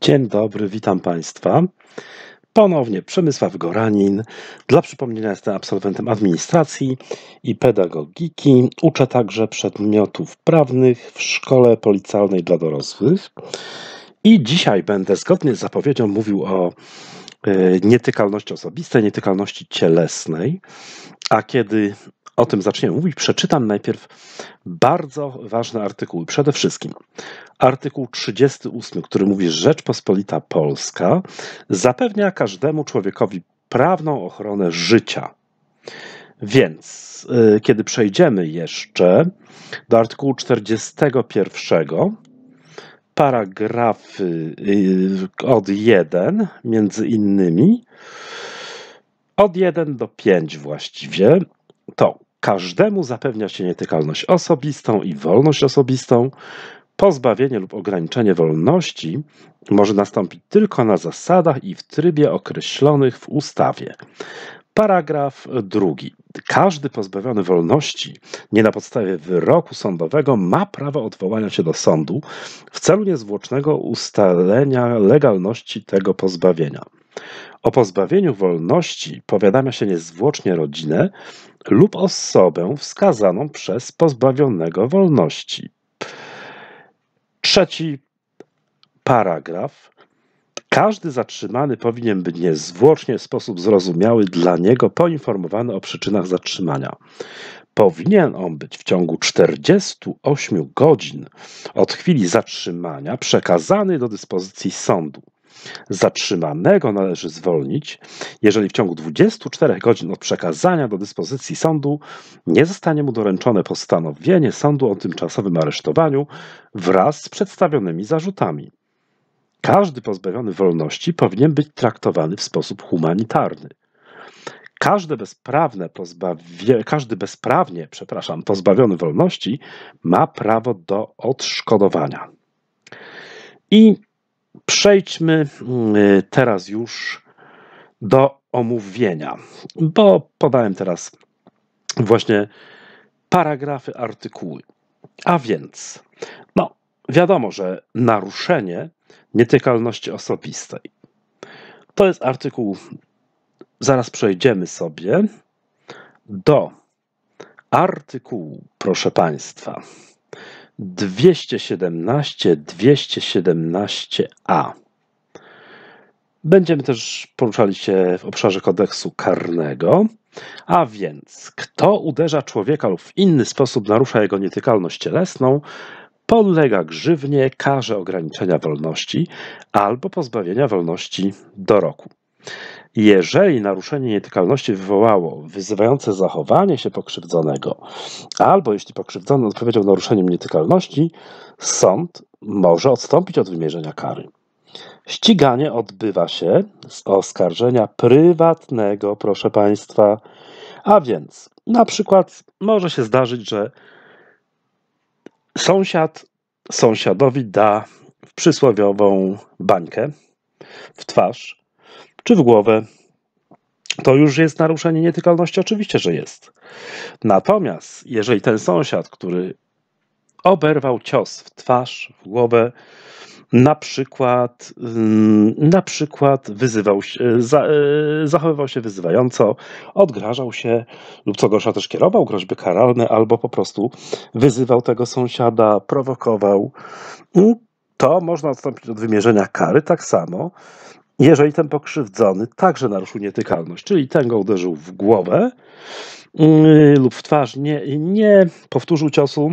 Dzień dobry, witam Państwa. Ponownie Przemysław Goranin. Dla przypomnienia jestem absolwentem administracji i pedagogiki. Uczę także przedmiotów prawnych w szkole policjalnej dla dorosłych. I dzisiaj będę zgodnie z zapowiedzią mówił o e, nietykalności osobistej, nietykalności cielesnej. A kiedy o tym zaczniemy mówić, przeczytam najpierw bardzo ważne artykuły. Przede wszystkim artykuł 38, który mówi, że Rzeczpospolita Polska zapewnia każdemu człowiekowi prawną ochronę życia. Więc y, kiedy przejdziemy jeszcze do artykułu 41, paragrafy y, od 1 między innymi, od 1 do 5 właściwie, to każdemu zapewnia się nietykalność osobistą i wolność osobistą. Pozbawienie lub ograniczenie wolności może nastąpić tylko na zasadach i w trybie określonych w ustawie. Paragraf drugi. Każdy pozbawiony wolności, nie na podstawie wyroku sądowego, ma prawo odwołania się do sądu w celu niezwłocznego ustalenia legalności tego pozbawienia. O pozbawieniu wolności powiadamia się niezwłocznie rodzinę lub osobę wskazaną przez pozbawionego wolności. Trzeci paragraf. Każdy zatrzymany powinien być niezwłocznie w sposób zrozumiały dla niego poinformowany o przyczynach zatrzymania. Powinien on być w ciągu 48 godzin od chwili zatrzymania przekazany do dyspozycji sądu. Zatrzymanego należy zwolnić, jeżeli w ciągu 24 godzin od przekazania do dyspozycji sądu nie zostanie mu doręczone postanowienie sądu o tymczasowym aresztowaniu wraz z przedstawionymi zarzutami. Każdy pozbawiony wolności powinien być traktowany w sposób humanitarny. bezprawne pozbawie, każdy bezprawnie, przepraszam, pozbawiony wolności ma prawo do odszkodowania. I Przejdźmy mm, y, teraz już do omówienia, bo podałem teraz właśnie paragrafy, artykuły. A więc, no, wiadomo, że naruszenie nietykalności osobistej. To jest artykuł, zaraz przejdziemy sobie do artykułu, proszę Państwa. 217, 217a. Będziemy też poruszali się w obszarze kodeksu karnego. A więc, kto uderza człowieka lub w inny sposób narusza jego nietykalność cielesną, podlega grzywnie, karze ograniczenia wolności albo pozbawienia wolności do roku. Jeżeli naruszenie nietykalności wywołało wyzywające zachowanie się pokrzywdzonego, albo jeśli pokrzywdzony odpowiedział naruszeniem nietykalności, sąd może odstąpić od wymierzenia kary. Ściganie odbywa się z oskarżenia prywatnego, proszę Państwa. A więc, na przykład, może się zdarzyć, że sąsiad sąsiadowi da przysłowiową bańkę w twarz czy w głowę. To już jest naruszenie nietykalności, oczywiście, że jest. Natomiast jeżeli ten sąsiad, który oberwał cios w twarz, w głowę, na przykład, mm, na przykład wyzywał się, e, e, zachowywał się wyzywająco, odgrażał się lub co gorsza też kierował groźby karalne albo po prostu wyzywał tego sąsiada, prowokował. Mm, to można odstąpić od wymierzenia kary tak samo jeżeli ten pokrzywdzony także naruszył nietykalność, czyli ten go uderzył w głowę yy, lub w twarz, nie, nie powtórzył ciosu,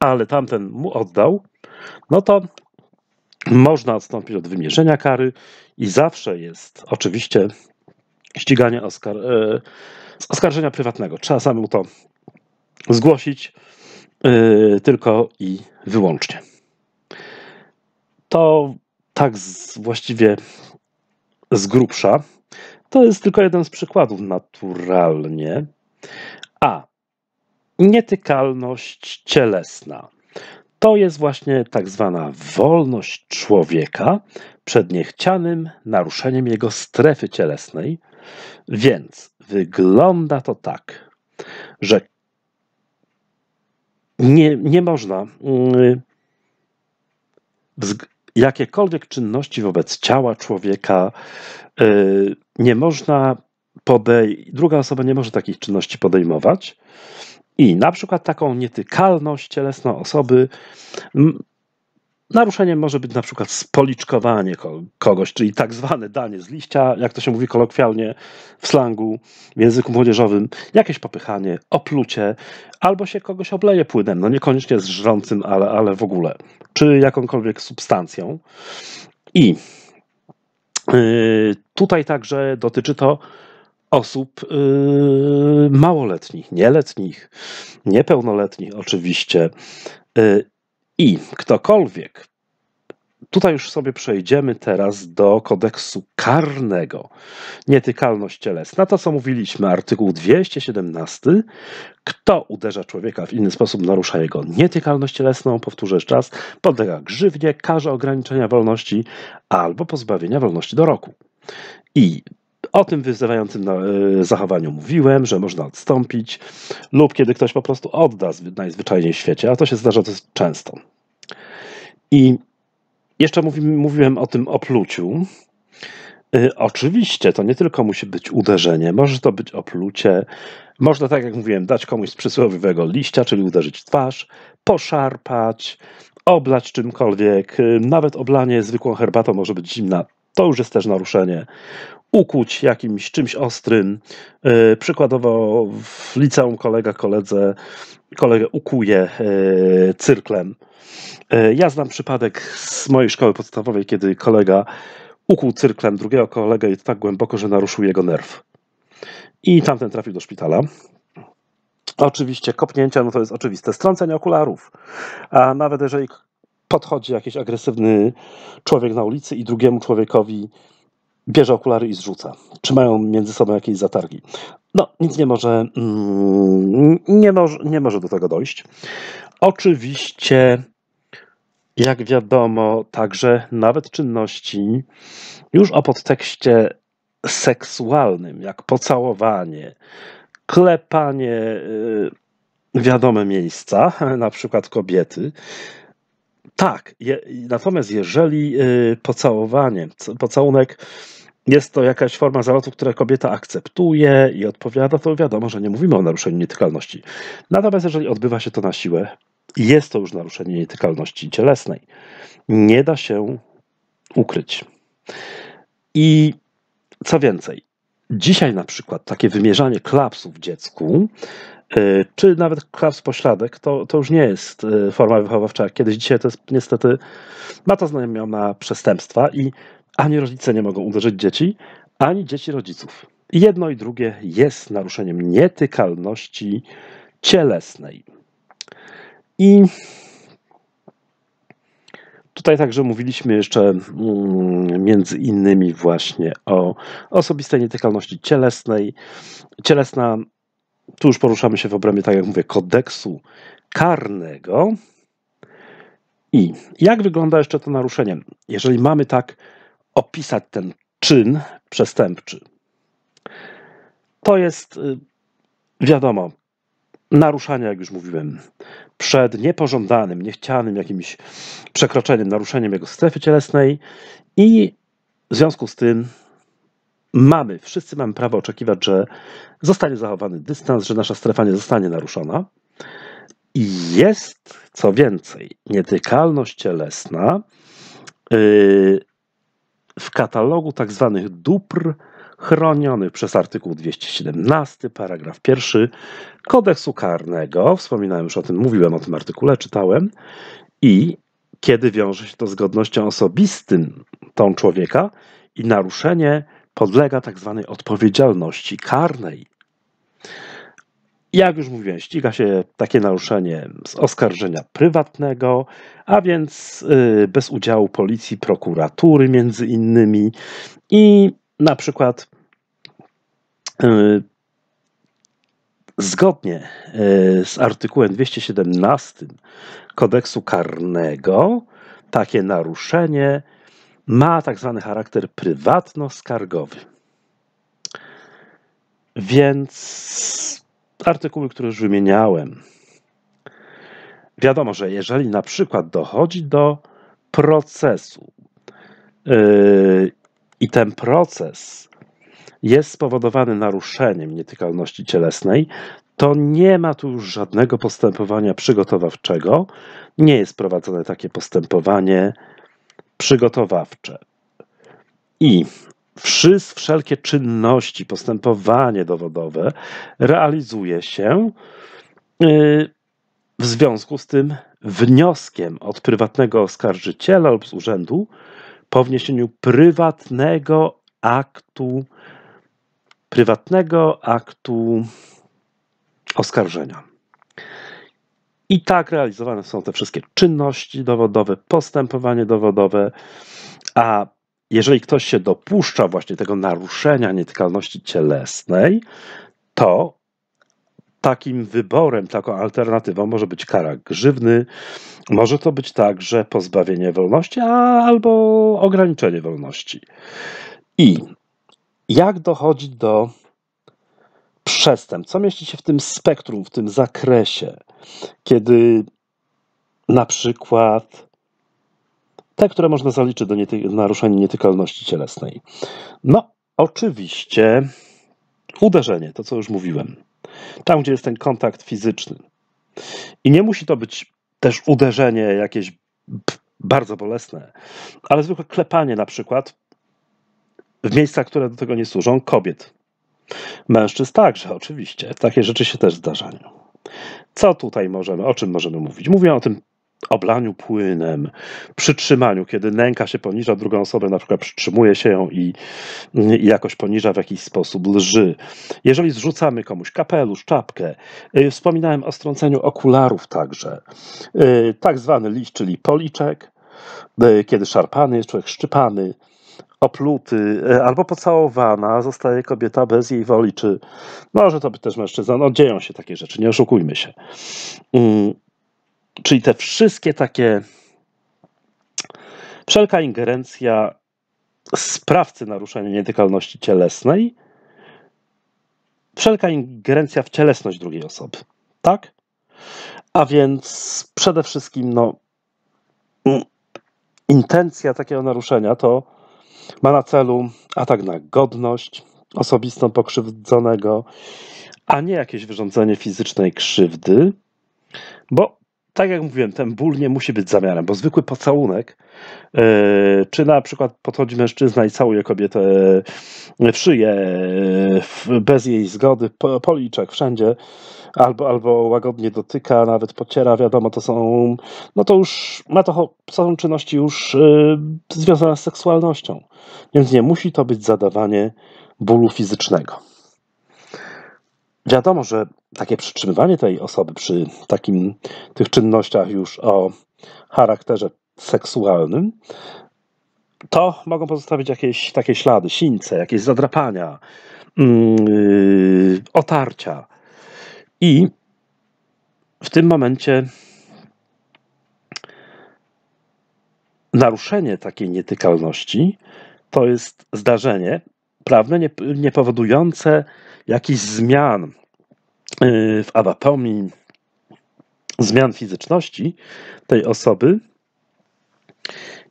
ale tamten mu oddał, no to można odstąpić od wymierzenia kary i zawsze jest oczywiście ściganie oskar, yy, oskarżenia prywatnego. Trzeba samemu to zgłosić yy, tylko i wyłącznie. To tak z, właściwie z grubsza. To jest tylko jeden z przykładów, naturalnie. A nietykalność cielesna. To jest właśnie tak zwana wolność człowieka przed niechcianym naruszeniem jego strefy cielesnej. Więc wygląda to tak, że nie, nie można. Mm, jakiekolwiek czynności wobec ciała człowieka y, nie można podej... druga osoba nie może takich czynności podejmować. I na przykład taką nietykalność cielesną osoby Naruszeniem może być na przykład spoliczkowanie kogoś, czyli tak zwane danie z liścia, jak to się mówi kolokwialnie w slangu, w języku młodzieżowym, jakieś popychanie, oplucie, albo się kogoś obleje płynem, no niekoniecznie z żrącym, ale, ale w ogóle, czy jakąkolwiek substancją. I y, tutaj także dotyczy to osób y, małoletnich, nieletnich, niepełnoletnich oczywiście y, i ktokolwiek, tutaj już sobie przejdziemy teraz do kodeksu karnego. Nietykalność cielesna, to co mówiliśmy, artykuł 217. Kto uderza człowieka w inny sposób, narusza jego nietykalność cielesną, powtórzę jeszcze raz, podlega grzywnie, karze ograniczenia wolności albo pozbawienia wolności do roku. I o tym wyzywającym no, e, zachowaniu mówiłem, że można odstąpić lub kiedy ktoś po prostu odda najzwyczajniej w świecie, a to się zdarza dość często. I jeszcze mówiłem o tym opluciu. E, oczywiście to nie tylko musi być uderzenie, może to być oplucie. Można, tak jak mówiłem, dać komuś z przysłowiowego liścia, czyli uderzyć w twarz, poszarpać, oblać czymkolwiek. E, nawet oblanie zwykłą herbatą może być zimna. To już jest też naruszenie ukuć jakimś czymś ostrym. E, przykładowo w liceum kolega koledze, kolegę ukuje e, cyrklem. E, ja znam przypadek z mojej szkoły podstawowej, kiedy kolega ukuł cyrklem drugiego kolegę i to tak głęboko, że naruszył jego nerw. I tamten trafił do szpitala. Oczywiście kopnięcia, no to jest oczywiste. Strącenie okularów. A nawet jeżeli podchodzi jakiś agresywny człowiek na ulicy i drugiemu człowiekowi bierze okulary i zrzuca. mają między sobą jakieś zatargi. No, nic nie może, mm, nie może, nie może do tego dojść. Oczywiście, jak wiadomo, także nawet czynności już o podtekście seksualnym, jak pocałowanie, klepanie w y, wiadome miejsca, na przykład kobiety, tak, je, natomiast jeżeli y, pocałowanie, pocałunek jest to jakaś forma zalotu, które kobieta akceptuje i odpowiada, to wiadomo, że nie mówimy o naruszeniu nietykalności. Natomiast jeżeli odbywa się to na siłę, jest to już naruszenie nietykalności cielesnej. Nie da się ukryć. I co więcej, dzisiaj na przykład takie wymierzanie klapsów dziecku E, czy nawet z pośladek, to, to już nie jest e, forma wychowawcza. Kiedyś dzisiaj to jest niestety mata na przestępstwa i ani rodzice nie mogą uderzyć dzieci, ani dzieci rodziców. jedno i drugie jest naruszeniem nietykalności cielesnej. I Tutaj także mówiliśmy jeszcze mm, między innymi właśnie o osobistej nietykalności cielesnej. Cielesna tu już poruszamy się w obrębie, tak jak mówię, kodeksu karnego. I jak wygląda jeszcze to naruszenie? Jeżeli mamy tak opisać ten czyn przestępczy, to jest y, wiadomo, naruszanie, jak już mówiłem, przed niepożądanym, niechcianym jakimś przekroczeniem, naruszeniem jego strefy cielesnej i w związku z tym mamy, wszyscy mamy prawo oczekiwać, że zostanie zachowany dystans, że nasza strefa nie zostanie naruszona. I jest, co więcej, nietykalność cielesna y, w katalogu tak zwanych dóbr chronionych przez artykuł 217, paragraf 1 kodeksu karnego. Wspominałem już o tym, mówiłem o tym artykule, czytałem. I kiedy wiąże się to z godnością osobistym tą człowieka i naruszenie podlega tak zwanej odpowiedzialności karnej. Jak już mówiłem, ściga się takie naruszenie z oskarżenia prywatnego, a więc y, bez udziału policji, prokuratury między innymi i na przykład y, zgodnie y, z artykułem 217 kodeksu karnego takie naruszenie ma tak zwany charakter prywatno-skargowy. Więc artykuły, które już wymieniałem, wiadomo, że jeżeli na przykład dochodzi do procesu yy, i ten proces jest spowodowany naruszeniem nietykalności cielesnej, to nie ma tu już żadnego postępowania przygotowawczego. Nie jest prowadzone takie postępowanie przygotowawcze. I wszys, wszelkie czynności, postępowanie dowodowe realizuje się y, w związku z tym wnioskiem od prywatnego oskarżyciela lub z urzędu po wniesieniu prywatnego aktu prywatnego aktu oskarżenia. I tak realizowane są te wszystkie czynności dowodowe, postępowanie dowodowe, a jeżeli ktoś się dopuszcza właśnie tego naruszenia nietykalności cielesnej, to takim wyborem, taką alternatywą może być kara grzywny, może to być także pozbawienie wolności a, albo ograniczenie wolności. I jak dochodzi do przestępstw? Co mieści się w tym spektrum, w tym zakresie? kiedy na przykład te, które można zaliczyć do naruszenia nietykalności cielesnej. No, oczywiście uderzenie, to co już mówiłem. Tam, gdzie jest ten kontakt fizyczny. I nie musi to być też uderzenie jakieś bardzo bolesne, ale zwykłe klepanie na przykład w miejscach, które do tego nie służą, kobiet. Mężczyzn także, oczywiście. Takie rzeczy się też zdarzają. Co tutaj możemy, o czym możemy mówić? Mówię o tym oblaniu płynem, przytrzymaniu, kiedy nęka się poniża drugą osobę, na przykład przytrzymuje się ją i, i, jakoś poniża w jakiś sposób, lży. Jeżeli zrzucamy komuś kapelusz, czapkę, y, wspominałem o strąceniu okularów także, y, tak zwany liść, czyli policzek, y, kiedy szarpany jest człowiek, szczypany, opluty e, albo pocałowana zostaje kobieta bez jej woli, czy może no, to być też mężczyzna. No dzieją się takie rzeczy, nie oszukujmy się. Mm, czyli te wszystkie takie wszelka ingerencja sprawcy naruszenia nietykalności cielesnej, wszelka ingerencja w cielesność drugiej osoby. Tak? A więc przede wszystkim no, mm, intencja takiego naruszenia to ma na celu atak na godność osobistą pokrzywdzonego, a nie jakieś wyrządzenie fizycznej krzywdy, bo tak jak mówiłem, ten ból nie musi być zamiarem, bo zwykły pocałunek, yy, czy na przykład podchodzi mężczyzna i całuje kobietę yy, w szyję, yy, bez jej zgody, policzek, wszędzie, albo, albo łagodnie dotyka, nawet pociera, wiadomo, to są, no to już, ma to, są czynności już yy, związane z seksualnością. Więc nie musi to być zadawanie bólu fizycznego. Wiadomo, że takie przytrzymywanie tej osoby przy takim, tych czynnościach już o charakterze seksualnym, to mogą pozostawić jakieś takie ślady, sińce, jakieś zadrapania, yy, otarcia. I w tym momencie naruszenie takiej nietykalności to jest zdarzenie prawne nie, powodujące jakichś zmian y, w anatomii, zmian fizyczności tej osoby.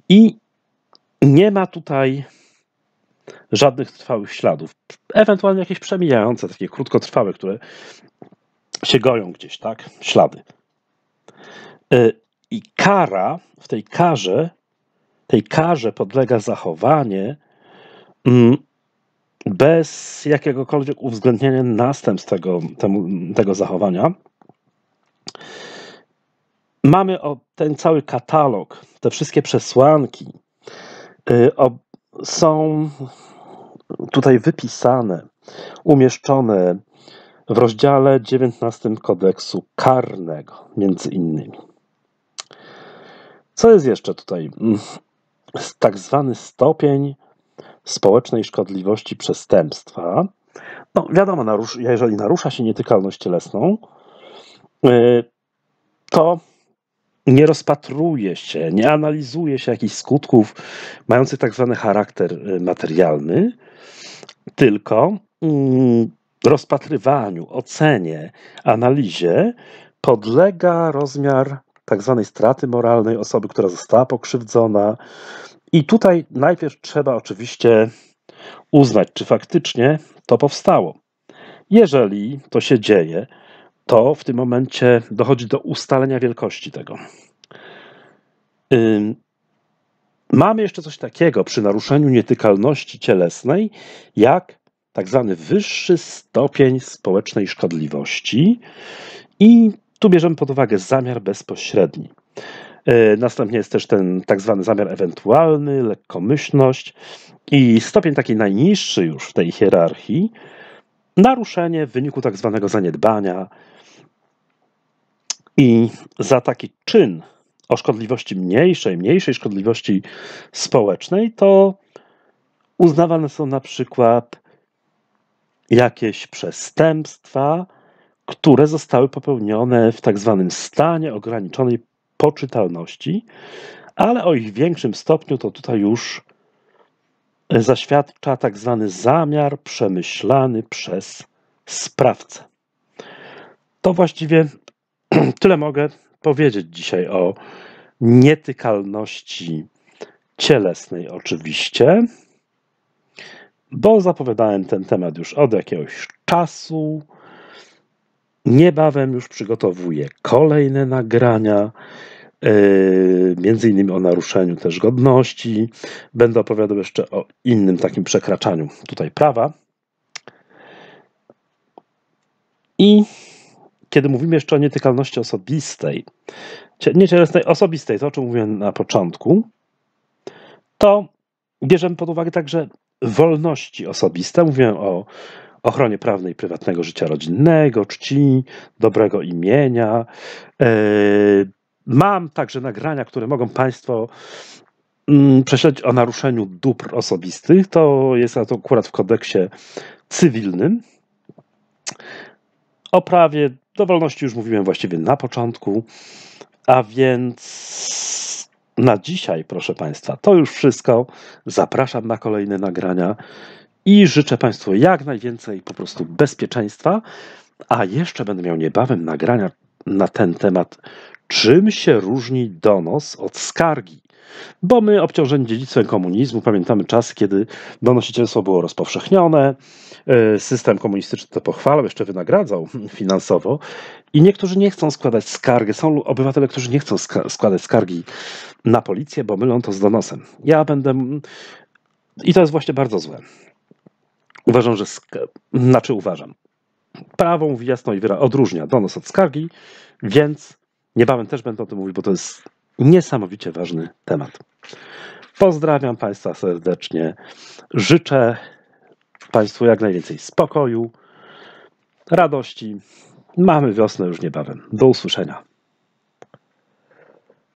I nie ma tutaj żadnych trwałych śladów. Ewentualnie jakieś przemijające, takie krótkotrwałe, które się goją gdzieś, tak? Ślady. E, I kara, w tej karze, tej karze podlega zachowanie mm, bez jakiegokolwiek uwzględnienia następstw tego, temu, tego zachowania. Mamy o ten cały katalog, te wszystkie przesłanki e, o, są tutaj wypisane, umieszczone w rozdziale 19 kodeksu karnego, między innymi. Co jest jeszcze tutaj? Mm, tak zwany stopień społecznej szkodliwości przestępstwa. No, wiadomo, jeżeli narusza się nietykalność cielesną, y, to nie rozpatruje się, nie analizuje się jakichś skutków mających tak zwany charakter y, materialny, tylko mm, rozpatrywaniu, ocenie, analizie podlega rozmiar tak zwanej straty moralnej osoby, która została pokrzywdzona. I tutaj najpierw trzeba oczywiście uznać, czy faktycznie to powstało. Jeżeli to się dzieje, to w tym momencie dochodzi do ustalenia wielkości tego. Mamy jeszcze coś takiego przy naruszeniu nietykalności cielesnej, jak tak zwany wyższy stopień społecznej szkodliwości i tu bierzemy pod uwagę zamiar bezpośredni. E, następnie jest też ten tak zwany zamiar ewentualny, lekkomyślność i stopień taki najniższy już w tej hierarchii, naruszenie w wyniku tak zwanego zaniedbania. I za taki czyn o szkodliwości mniejszej, mniejszej szkodliwości społecznej, to uznawane są na przykład jakieś przestępstwa, które zostały popełnione w tak zwanym stanie ograniczonej poczytalności, ale o ich większym stopniu to tutaj już zaświadcza tak zwany zamiar przemyślany przez sprawcę. To właściwie tyle mogę powiedzieć dzisiaj o nietykalności cielesnej, oczywiście bo zapowiadałem ten temat już od jakiegoś czasu. Niebawem już przygotowuję kolejne nagrania, e, między innymi o naruszeniu też godności. Będę opowiadał jeszcze o innym takim przekraczaniu tutaj prawa. I kiedy mówimy jeszcze o nietykalności osobistej, nieczytelnej osobistej, to o czym mówiłem na początku, to bierzemy pod uwagę także wolności osobiste. Mówiłem o ochronie prawnej prywatnego życia rodzinnego, czci, dobrego imienia. E, mam także nagrania, które mogą Państwo mm, prześledzić o naruszeniu dóbr osobistych. To jest to akurat w kodeksie cywilnym. O prawie do wolności już mówiłem właściwie na początku, a więc na dzisiaj, proszę Państwa, to już wszystko. Zapraszam na kolejne nagrania i życzę Państwu jak najwięcej po prostu bezpieczeństwa. A jeszcze będę miał niebawem nagrania na ten temat, czym się różni donos od skargi. Bo my, obciążeni dziedzictwem komunizmu, pamiętamy czas, kiedy donosicielstwo było rozpowszechnione, e, system komunistyczny to pochwalał, jeszcze wynagradzał finansowo i niektórzy nie chcą składać skargi, są obywatele, którzy nie chcą składać skargi na policję, bo mylą to z donosem. Ja będę... I to jest właśnie bardzo złe. Uważam, że... Znaczy uważam. Prawo mówi jasno i wyraźnie, odróżnia donos od skargi, więc niebawem też będę o tym mówił, bo to jest niesamowicie ważny temat. Pozdrawiam Państwa serdecznie. Życzę Państwu jak najwięcej spokoju, radości. Mamy wiosnę już niebawem. Do usłyszenia.